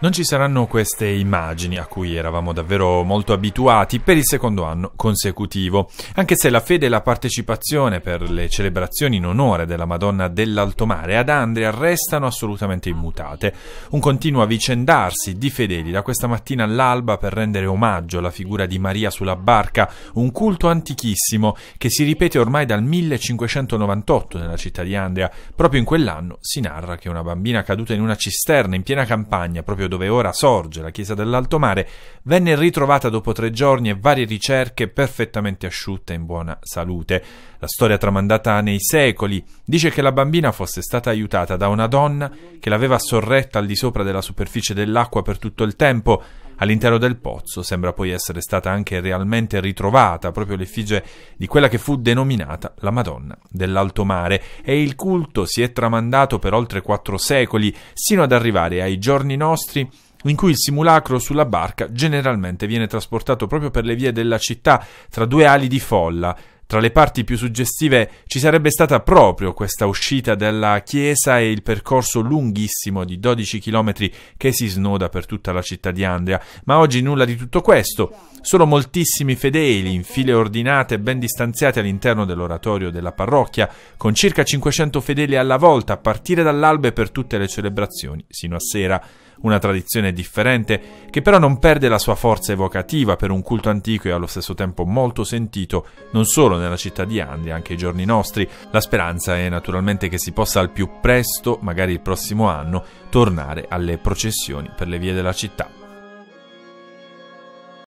Non ci saranno queste immagini a cui eravamo davvero molto abituati per il secondo anno consecutivo, anche se la fede e la partecipazione per le celebrazioni in onore della Madonna dell'Alto Mare ad Andrea restano assolutamente immutate. Un continuo avvicendarsi di fedeli da questa mattina all'alba per rendere omaggio alla figura di Maria sulla barca, un culto antichissimo che si ripete ormai dal 1598 nella città di Andrea. Proprio in quell'anno si narra che una bambina caduta in una cisterna in piena campagna proprio dove ora sorge la chiesa dell'Alto Mare, venne ritrovata dopo tre giorni e varie ricerche perfettamente asciutta e in buona salute. La storia tramandata nei secoli dice che la bambina fosse stata aiutata da una donna che l'aveva sorretta al di sopra della superficie dell'acqua per tutto il tempo All'interno del pozzo sembra poi essere stata anche realmente ritrovata proprio l'effigie di quella che fu denominata la Madonna dell'Alto Mare e il culto si è tramandato per oltre quattro secoli sino ad arrivare ai giorni nostri in cui il simulacro sulla barca generalmente viene trasportato proprio per le vie della città tra due ali di folla tra le parti più suggestive ci sarebbe stata proprio questa uscita dalla chiesa e il percorso lunghissimo di 12 chilometri che si snoda per tutta la città di Andria, ma oggi nulla di tutto questo, solo moltissimi fedeli in file ordinate ben distanziati all'interno dell'oratorio della parrocchia, con circa 500 fedeli alla volta a partire dall'alba e per tutte le celebrazioni, sino a sera una tradizione differente che però non perde la sua forza evocativa per un culto antico e allo stesso tempo molto sentito non solo nella città di Andi, anche ai giorni nostri. La speranza è naturalmente che si possa al più presto, magari il prossimo anno, tornare alle processioni per le vie della città.